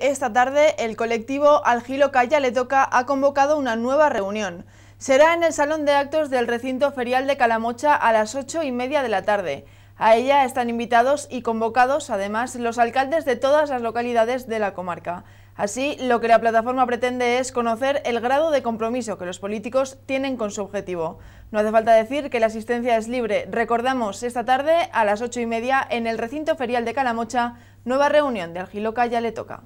Esta tarde el colectivo Algilo Calla le toca ha convocado una nueva reunión. Será en el Salón de Actos del Recinto Ferial de Calamocha a las ocho y media de la tarde. A ella están invitados y convocados además los alcaldes de todas las localidades de la comarca. Así, lo que la plataforma pretende es conocer el grado de compromiso que los políticos tienen con su objetivo. No hace falta decir que la asistencia es libre. Recordamos, esta tarde a las ocho y media en el Recinto Ferial de Calamocha, nueva reunión de Algiloca ya le toca.